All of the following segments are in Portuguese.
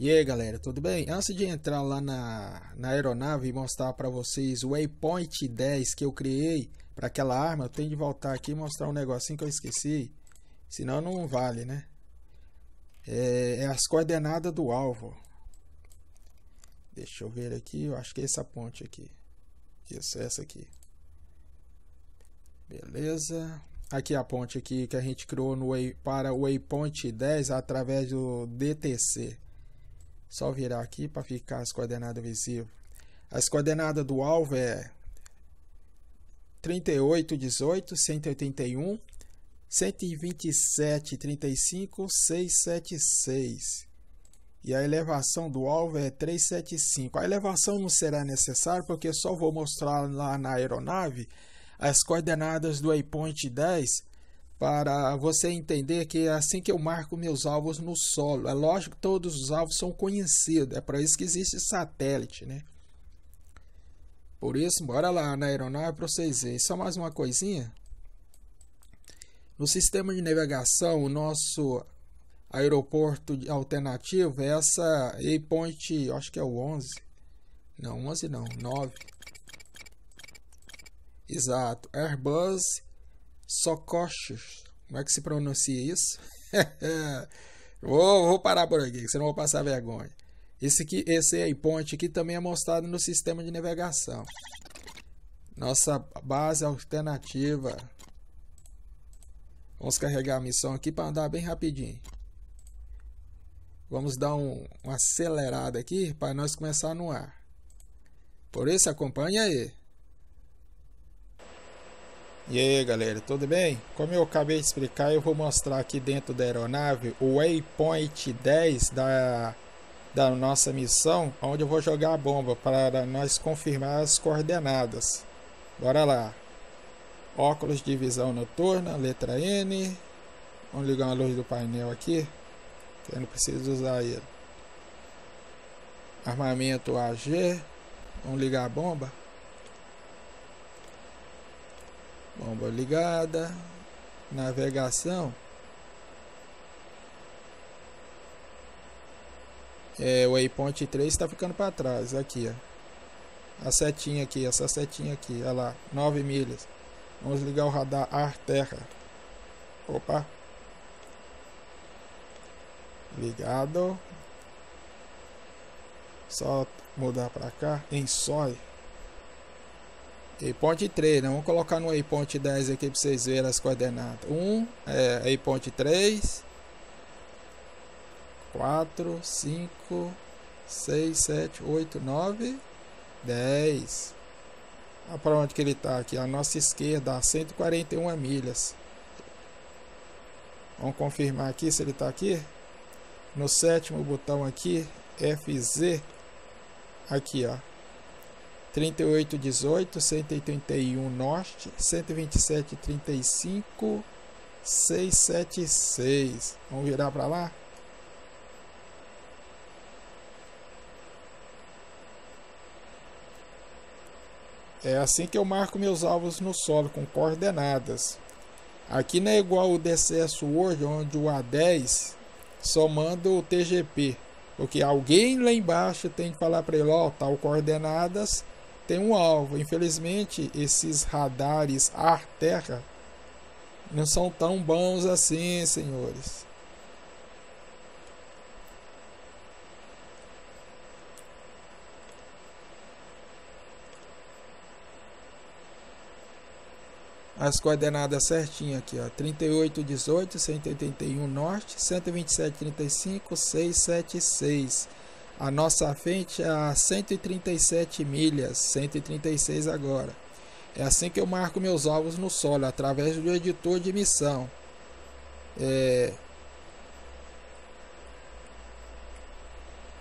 E aí galera, tudo bem? Antes de entrar lá na, na aeronave e mostrar para vocês o Waypoint 10 que eu criei para aquela arma, eu tenho de voltar aqui e mostrar um negocinho que eu esqueci, senão não vale, né? É, é as coordenadas do alvo. Deixa eu ver aqui, eu acho que é essa ponte aqui. Isso, é essa aqui. Beleza. Aqui é a ponte aqui que a gente criou no, para o Waypoint 10 através do DTC. Só virar aqui para ficar as coordenadas visíveis. As coordenadas do alvo é 38, 18, 181, 127, 35, 676. E a elevação do alvo é 375. A elevação não será necessária porque eu só vou mostrar lá na aeronave as coordenadas do waypoint 10 para você entender que é assim que eu marco meus alvos no solo. É lógico que todos os alvos são conhecidos, é para isso que existe satélite, né? Por isso, bora lá na né, aeronave para vocês verem. Só mais uma coisinha. No sistema de navegação, o nosso aeroporto alternativo é essa Waypoint, acho que é o 11. Não, 11 não, 9. Exato, Airbus Socochos. Como é que se pronuncia isso? vou, vou parar por aqui, que senão vou passar vergonha. Esse, aqui, esse waypoint aqui também é mostrado no sistema de navegação. Nossa base alternativa. Vamos carregar a missão aqui para andar bem rapidinho. Vamos dar um, uma acelerada aqui para nós começar no ar. Por isso, acompanha aí. E aí galera, tudo bem? Como eu acabei de explicar, eu vou mostrar aqui dentro da aeronave o Waypoint 10 da, da nossa missão, onde eu vou jogar a bomba para nós confirmar as coordenadas. Bora lá! Óculos de visão noturna, letra N. Vamos ligar uma luz do painel aqui, que eu não preciso usar ele. Armamento AG. Vamos ligar a bomba. bomba ligada, navegação. É, o waypoint 3 está ficando para trás, aqui ó. A setinha aqui, essa setinha aqui, olha lá, 9 milhas. Vamos ligar o radar ar-terra. Opa. Ligado. Só mudar para cá, em sói. Waypoint 3, né? Vamos colocar no waypoint 10 aqui para vocês verem as coordenadas. 1, é, waypoint 3, 4, 5, 6, 7, 8, 9, 10. Olha para onde que ele está aqui, a nossa esquerda, 141 milhas. Vamos confirmar aqui se ele está aqui. No sétimo botão aqui, FZ, aqui ó, 38, 18, 131 Norte, 127, 35, 676. Vamos virar para lá? É assim que eu marco meus alvos no solo com coordenadas. Aqui não é igual o DCS World, onde o A10 só manda o TGP. Porque alguém lá embaixo tem que falar para ele, ó, tal coordenadas, tem um alvo. Infelizmente, esses radares ar-terra não são tão bons assim, senhores. as coordenadas certinhas aqui, ó, 38, 18, 181 norte, 127, 35, 676 à nossa frente é a 137 milhas, 136 agora. É assim que eu marco meus alvos no solo, através do editor de missão. É...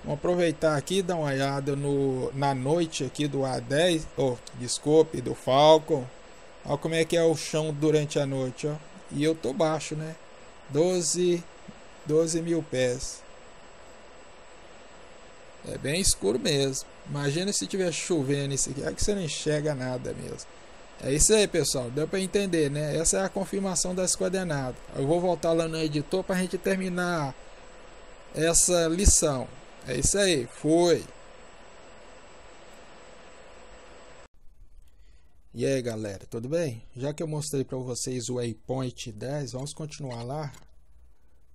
Vamos aproveitar aqui e dar uma olhada no, na noite aqui do A10, oh, desculpe, do Falcon. Olha como é que é o chão durante a noite, ó. E eu tô baixo, né? 12, 12 mil pés. É bem escuro mesmo. Imagina se tiver chovendo isso aqui, é que você não enxerga nada mesmo. É isso aí, pessoal. Deu para entender, né? Essa é a confirmação das coordenadas. Eu vou voltar lá no editor para a gente terminar essa lição. É isso aí. Foi. E aí, galera, tudo bem? Já que eu mostrei para vocês o waypoint 10, vamos continuar lá,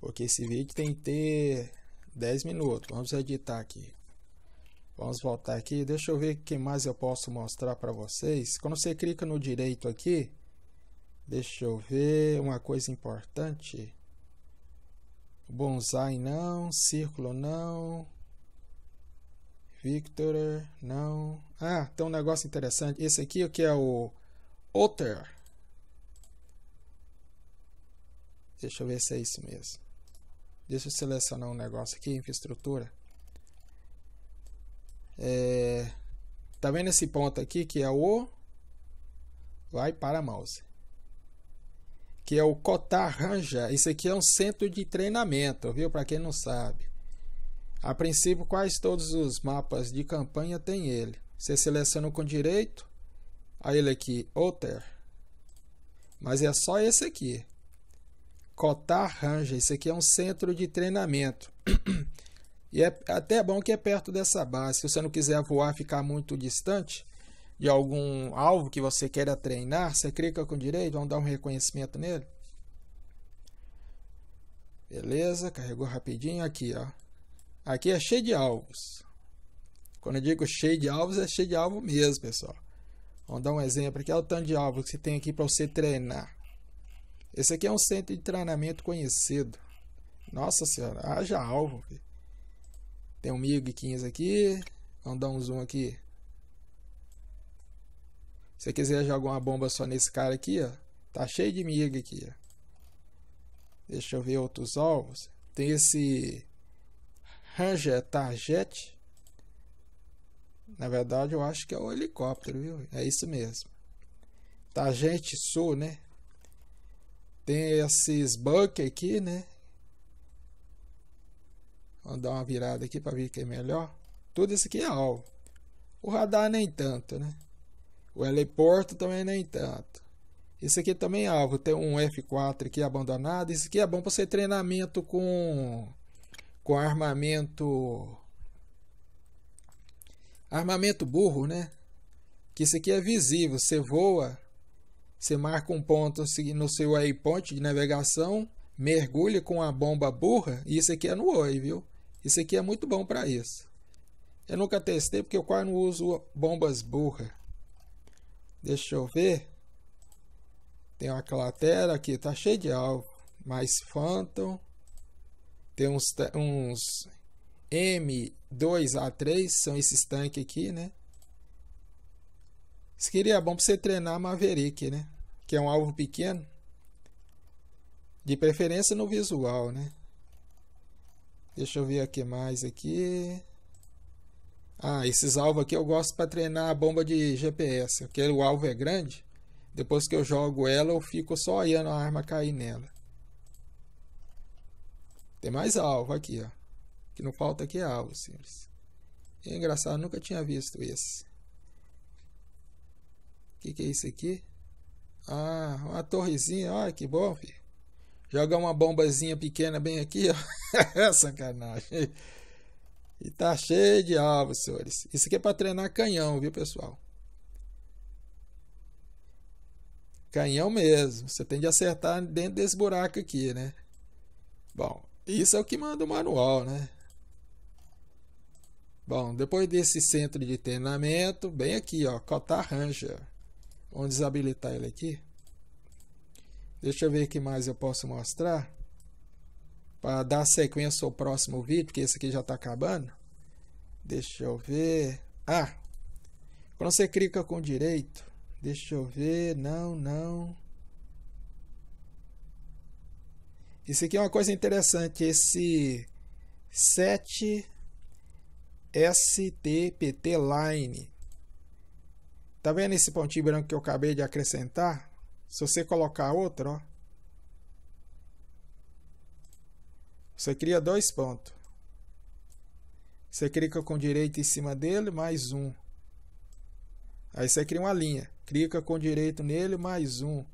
porque esse vídeo tem que ter 10 minutos. Vamos editar aqui. Vamos voltar aqui, deixa eu ver o que mais eu posso mostrar para vocês. Quando você clica no direito aqui, deixa eu ver uma coisa importante. Bonsai não, círculo não, Victor não. Ah, tem um negócio interessante. Esse aqui é que é o Outer? Deixa eu ver se é isso mesmo. Deixa eu selecionar um negócio aqui, infraestrutura. É, tá vendo esse ponto aqui que é o vai para mouse que é o cotar ranjar isso aqui é um centro de treinamento viu para quem não sabe a princípio quase todos os mapas de campanha tem ele você seleciona com direito a ele aqui outer mas é só esse aqui cotar ranjar isso aqui é um centro de treinamento E é até é bom que é perto dessa base. Se você não quiser voar, ficar muito distante de algum alvo que você queira treinar, você clica com o direito, vamos dar um reconhecimento nele. Beleza, carregou rapidinho aqui, ó. Aqui é cheio de alvos. Quando eu digo cheio de alvos, é cheio de alvo mesmo, pessoal. Vamos dar um exemplo aqui, é o tanto de alvo que você tem aqui para você treinar. Esse aqui é um centro de treinamento conhecido. Nossa senhora, haja alvo. Filho. Tem um MiG-15 aqui. Vamos dar um zoom aqui. Se você quiser jogar uma bomba só nesse cara aqui, ó. Tá cheio de MIG aqui, ó. Deixa eu ver outros alvos. Tem esse Ranger Target. Na verdade, eu acho que é o helicóptero, viu? É isso mesmo. Target Sul, né? Tem esses Buck aqui, né? Vamos dar uma virada aqui para ver que é melhor. Tudo isso aqui é alvo. O radar nem tanto, né? O heliporto também nem tanto. Esse aqui também é alvo. Tem um F4 aqui abandonado. Esse aqui é bom para ser treinamento com, com armamento... Armamento burro, né? Que esse aqui é visível. Você voa, você marca um ponto assim no seu waypoint de navegação, mergulha com a bomba burra, e isso aqui é no oi, viu? Isso aqui é muito bom para isso. Eu nunca testei porque eu quase não uso bombas burra. Deixa eu ver. Tem uma clatera aqui, tá cheio de alvo. Mais Phantom. Tem uns, uns M2A3, são esses tanques aqui, né? Isso seria é bom para você treinar Maverick, né? Que é um alvo pequeno. De preferência no visual, né? Deixa eu ver aqui mais aqui. Ah, esses alvos aqui eu gosto para treinar a bomba de GPS. Porque o alvo é grande. Depois que eu jogo ela, eu fico só olhando a arma cair nela. Tem mais alvo aqui, ó. Que não falta aqui é alvo, simples. É engraçado, nunca tinha visto esse. O que, que é isso aqui? Ah, uma torrezinha. Olha que bom, filho. Joga uma bombazinha pequena bem aqui, ó. Sacanagem. E tá cheio de alvos, senhores. Isso aqui é para treinar canhão, viu, pessoal? Canhão mesmo. Você tem de acertar dentro desse buraco aqui, né? Bom, isso é o que manda o manual, né? Bom, depois desse centro de treinamento, bem aqui, ó, Cota Ranger. Vamos desabilitar ele aqui. Deixa eu ver o que mais eu posso mostrar para dar sequência ao próximo vídeo, porque esse aqui já está acabando. Deixa eu ver. Ah, quando você clica com direito, deixa eu ver. Não, não. Isso aqui é uma coisa interessante, esse 7 STPT Line. Tá vendo esse pontinho branco que eu acabei de acrescentar? Se você colocar outro, ó. Você cria dois pontos. Você clica com direito em cima dele, mais um. Aí você cria uma linha. Clica com direito nele, mais um.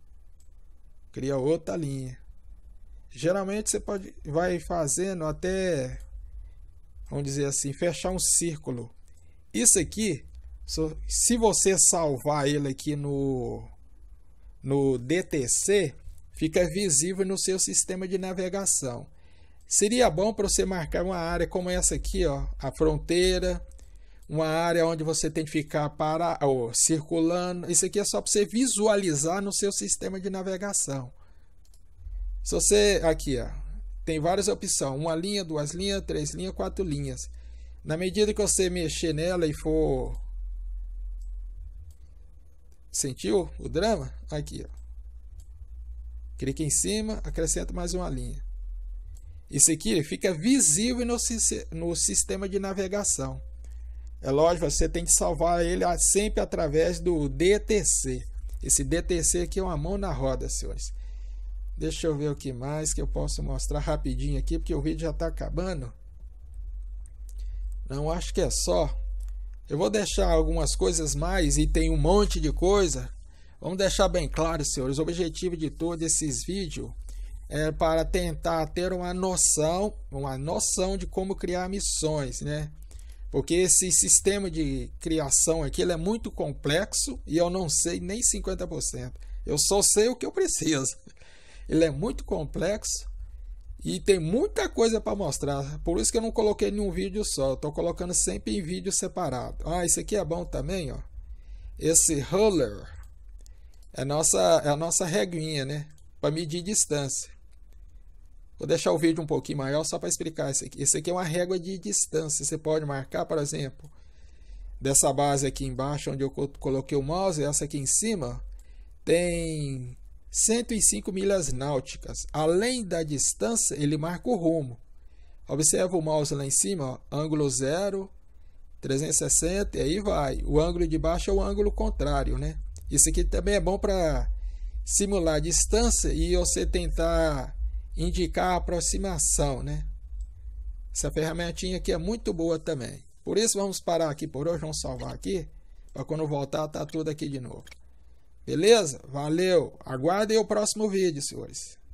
Cria outra linha. Geralmente você pode vai fazendo até vamos dizer assim, fechar um círculo. Isso aqui, se você salvar ele aqui no no DTC, fica visível no seu sistema de navegação. Seria bom para você marcar uma área como essa aqui, ó, a fronteira, uma área onde você tem que ficar para, ó, circulando. Isso aqui é só para você visualizar no seu sistema de navegação. Se você aqui, ó, tem várias opções, uma linha, duas linhas, três linhas, quatro linhas. Na medida que você mexer nela e for sentiu o drama? Aqui, ó. Clique em cima, acrescenta mais uma linha. Isso aqui fica visível no, no sistema de navegação. É lógico, você tem que salvar ele sempre através do DTC. Esse DTC aqui é uma mão na roda, senhores. Deixa eu ver o que mais que eu posso mostrar rapidinho aqui, porque o vídeo já está acabando. Não acho que é só. Eu vou deixar algumas coisas mais e tem um monte de coisa. Vamos deixar bem claro, senhores, o objetivo de todos esses vídeos é, para tentar ter uma noção, uma noção de como criar missões, né? Porque esse sistema de criação aqui ele é muito complexo e eu não sei nem 50%. Eu só sei o que eu preciso. Ele é muito complexo e tem muita coisa para mostrar. Por isso que eu não coloquei em um vídeo só. Estou colocando sempre em vídeo separado. Ah, isso aqui é bom também, ó. Esse Huller é a nossa, é a nossa reguinha, né? Para medir distância. Vou deixar o vídeo um pouquinho maior só para explicar isso aqui. Esse aqui é uma régua de distância. Você pode marcar, por exemplo, dessa base aqui embaixo, onde eu coloquei o mouse, essa aqui em cima, tem 105 milhas náuticas. Além da distância, ele marca o rumo. Observa o mouse lá em cima, ó, ângulo 0, 360, e aí vai. O ângulo de baixo é o ângulo contrário, né? Isso aqui também é bom para simular a distância e você tentar indicar a aproximação, né? Essa ferramentinha aqui é muito boa também. Por isso vamos parar aqui por hoje, vamos salvar aqui, para quando voltar tá tudo aqui de novo. Beleza? Valeu. Aguardem o próximo vídeo, senhores.